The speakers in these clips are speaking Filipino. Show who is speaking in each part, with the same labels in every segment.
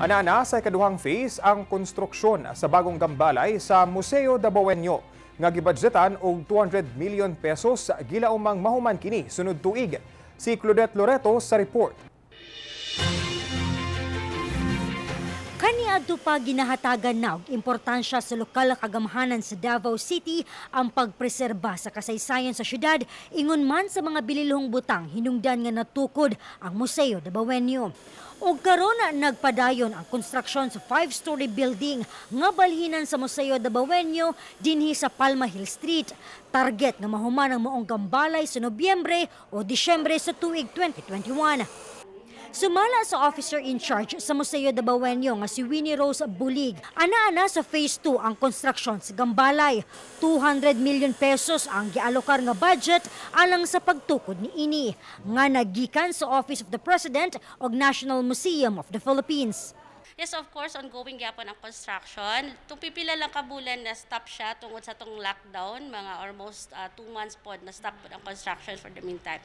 Speaker 1: Anana sa ikaduhang phase ang konstruksyon sa bagong gambalay sa Museo da Bowenyo nga gibudgetan og 200 million pesos gilaumang mahuman kini sunod tuig. Si Claudette Loreto sa report. adto pa ginahatagan na og importansya sa lokal kagamhanan sa Davao City ang pagpreserba sa kasaysayan sa syudad ingon man sa mga bililhong butang hinungdan nga natukod ang Museo Dabawenyo. Og karon na nagpadayon ang konstruksyon sa five-story building nga balhinan sa Museo Dabawenyo dinhi sa Palma Hill Street. Target nga mahuman ang maong gambalay sa Nobyembre o Disyembre sa tuig 2021. Sumala sa officer in charge sa Museo de Bawenyo nga si Winnie Rose Bulig. Ana-ana sa phase 2 ang construction sa Gambalay. 200 million pesos ang gialokar nga budget alang sa pagtukod ni ini nga nagikan sa Office of the President og National Museum of the Philippines
Speaker 2: is of course ongoing gyapon ang construction. Tung pipila lang kabulan na stop siya tungod sa tong lockdown, mga almost uh, two months pod na stop pod ang construction for the meantime.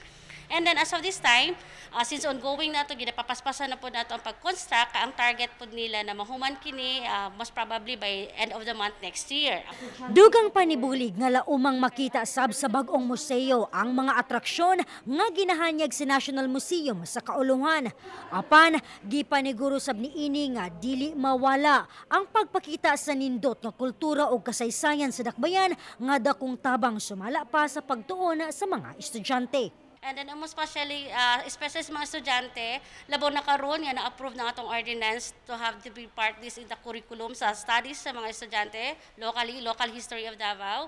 Speaker 2: And then as of this time, uh, since ongoing na to ginapapaspasa na po nato ang pag-construct, ang target po nila na mahuman kini uh, most probably by end of the month next year.
Speaker 1: Dugang panibulig nga laumang makita sab sa bagong museo ang mga atraksyon nga ginahanyag sa National Museum sa Kaulungan. Apan gipaniguro sab ni Ining nga dili mawala ang pagpakita sa nindot nga kultura o kasaysayan sa dakbayan nga dakong tabang sumala pa sa pagtuon sa mga estudyante.
Speaker 2: And then um, especially, uh, especially sa mga estudyante, labo na karon nga na-approve na atong ordinance to have to be part this in the curriculum sa studies sa mga estudyante, locally, local history of Davao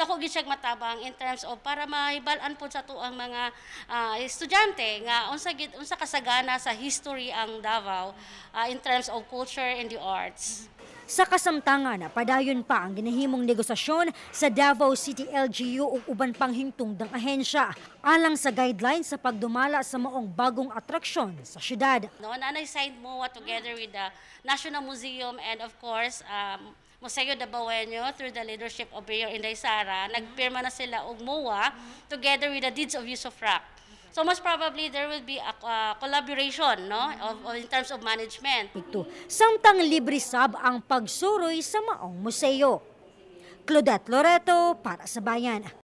Speaker 2: dako gisag matabang in terms of para mahibal-an po sa tuang mga uh, estudyante nga unsa gid unsa kasagana sa history ang Davao uh, in terms of culture and the arts. Mm-hmm.
Speaker 1: Sa kasamtangan, padayon pa ang ginahimong negosasyon sa Davao City LGU ug uban pang hingtungdang ahensya alang sa guidelines sa pagdumala sa maong bagong atraksyon sa syudad.
Speaker 2: Noon, and I signed MOA together with the National Museum and of course um, Museo Dabawenyo through the leadership of Mayor Inday Sara, nagpirma na sila og MOA together with the Deeds of Use of Rock. So most probably there will be a uh, collaboration no of, in terms of management.
Speaker 1: Ito, samtang libre sab ang pagsuroy sa maong museo. Claudette Loreto para sa Bayan.